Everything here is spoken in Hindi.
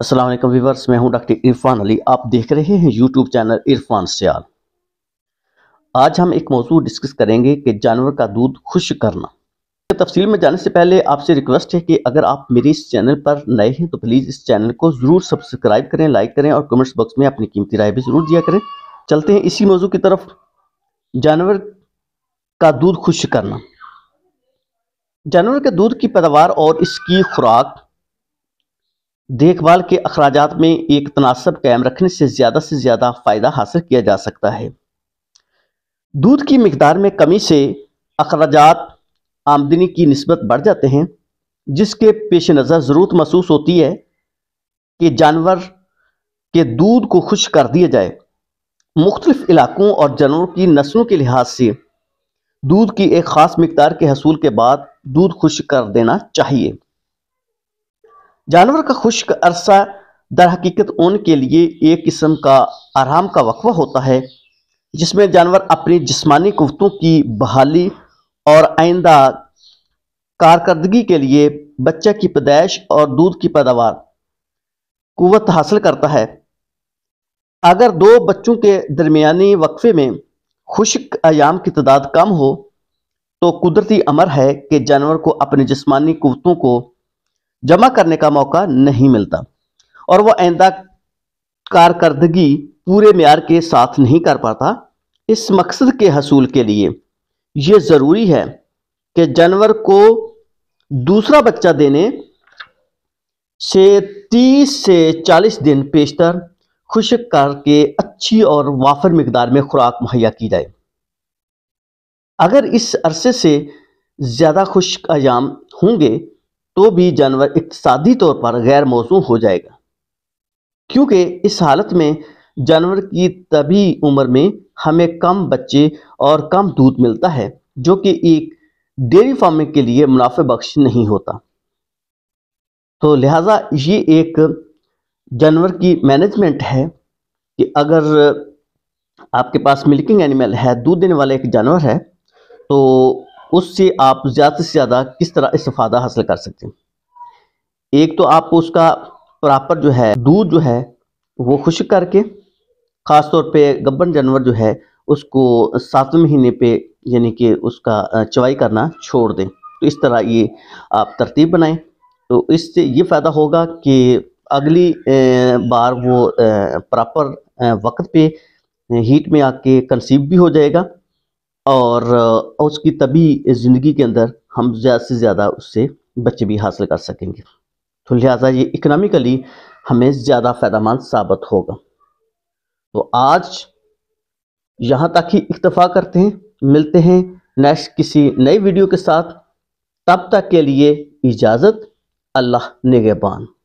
असलम वीवर्स मैं हूं डॉक्टर इरफान अली आप देख रहे हैं यूट्यूब चैनल इरफान सियाल आज हम एक मौजूद डिस्कस करेंगे कि जानवर का दूध खुश करना तो तफसील में जाने से पहले आपसे रिक्वेस्ट है कि अगर आप मेरे इस चैनल पर नए हैं तो प्लीज़ इस चैनल को ज़रूर सब्सक्राइब करें लाइक करें और कमेंट्स बॉक्स में अपनी कीमती राय भी ज़रूर दिया करें चलते हैं इसी मौजू की तरफ जानवर का दूध खुश करना जानवर के दूध की पैदावार और इसकी खुराक देखभाल के अखराज में एक तनासब कायम रखने से ज़्यादा से ज़्यादा फ़ायदा हासिल किया जा सकता है दूध की मकदार में कमी से अखराज आमदनी की नस्बत बढ़ जाते हैं जिसके पेश नज़र ज़रूरत महसूस होती है कि जानवर के दूध को खुश कर दिया जाए मुख्तलिफ इलाकों और जानवरों की नस्लों के लिहाज से दूध की एक ख़ास मकदार के हसूल के बाद दूध खुश कर देना चाहिए जानवर का खुश्क अरसा दर हकीकत ऊन के लिए एक किस्म का आराम का वक्फा होता है जिसमें जानवर अपनी जिस्मानी कुतों की बहाली और आइंदा कारकर्दगी के लिए बच्चे की पैदाइश और दूध की पैदावार कुत हासिल करता है अगर दो बच्चों के दरमियानी वक्फे में खुश्क आयाम की तादाद कम हो तो कुदरती अमर है कि जानवर को अपनी जिस्मानी कुतों को जमा करने का मौका नहीं मिलता और वह आइंदा कारकर्दगी पूरे मैार के साथ नहीं कर पाता इस मकसद के हसूल के लिए यह ज़रूरी है कि जानवर को दूसरा बच्चा देने से 30 से 40 दिन पेशतर खुशक करके अच्छी और वाफर मकदार में खुराक मुहैया की जाए अगर इस अरसे से ज़्यादा खुश्क आयाम होंगे तो भी जानवर इकतदी तौर पर गैर मौसू हो जाएगा क्योंकि इस हालत में जानवर की तभी उम्र में हमें कम बच्चे और कम दूध मिलता है जो कि एक डेयरी फार्मिंग के लिए मुनाफे बख्श नहीं होता तो लिहाजा ये एक जानवर की मैनेजमेंट है कि अगर आपके पास मिल्किंग एनिमल है दूध देने वाला एक जानवर है तो उससे आप ज़्यादा से ज़्यादा किस तरह इस्तादा हासिल कर सकते हैं एक तो आप उसका प्रॉपर जो है दूध जो है वो खुश्क करके ख़ास तौर पे गब्बन जानवर जो है उसको सातवें महीने पे यानी कि उसका चवाई करना छोड़ दें तो इस तरह ये आप तरतीब बनाएं तो इससे ये फ़ायदा होगा कि अगली बार वो प्रॉपर वक्त पे हीट में आके कंसीव भी हो जाएगा और उसकी तभी ज़िंदगी के अंदर हम ज़्यादा से ज़्यादा उससे बच्चे भी हासिल कर सकेंगे तो लिहाजा ये इकनॉमिकली हमें ज़्यादा फ़ायदा साबित होगा तो आज यहाँ तक ही इतफ़ा करते हैं मिलते हैं नेक्स्ट किसी नई वीडियो के साथ तब तक के लिए इजाज़त अल्लाह निगेबान